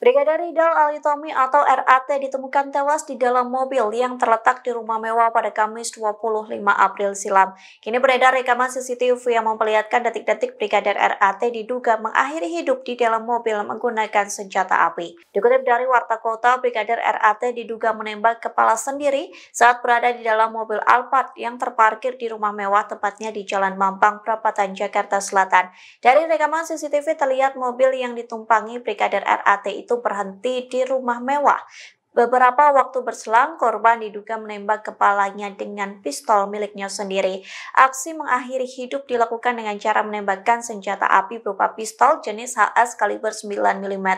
Brigadir Ridal Ali Tommy atau RAT ditemukan tewas di dalam mobil yang terletak di rumah mewah pada Kamis 25 April silam. Kini beredar rekaman CCTV yang memperlihatkan detik-detik Brigadir RAT diduga mengakhiri hidup di dalam mobil menggunakan senjata api. Dikutip dari Warta Kota, Brigadir RAT diduga menembak kepala sendiri saat berada di dalam mobil Alphard yang terparkir di rumah mewah tepatnya di Jalan Mampang, Perapatan, Jakarta Selatan. Dari rekaman CCTV terlihat mobil yang ditumpangi Brigadir RAT itu itu berhenti di rumah mewah Beberapa waktu berselang, korban diduga menembak kepalanya dengan pistol miliknya sendiri. Aksi mengakhiri hidup dilakukan dengan cara menembakkan senjata api berupa pistol jenis HS kaliber 9 mm.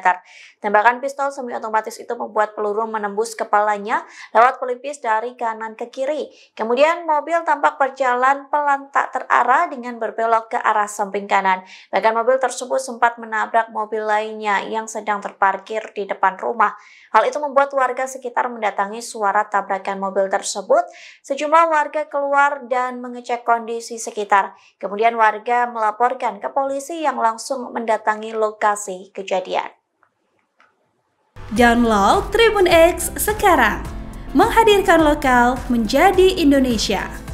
Tembakan pistol semi otomatis itu membuat peluru menembus kepalanya lewat pelipis dari kanan ke kiri. Kemudian mobil tampak berjalan pelan tak terarah dengan berbelok ke arah samping kanan. Bahkan mobil tersebut sempat menabrak mobil lainnya yang sedang terparkir di depan rumah. Hal itu membuat warga sekitar mendatangi suara tabrakan mobil tersebut. Sejumlah warga keluar dan mengecek kondisi sekitar. Kemudian warga melaporkan ke polisi yang langsung mendatangi lokasi kejadian. Download Tribun X sekarang. Menghadirkan lokal menjadi Indonesia.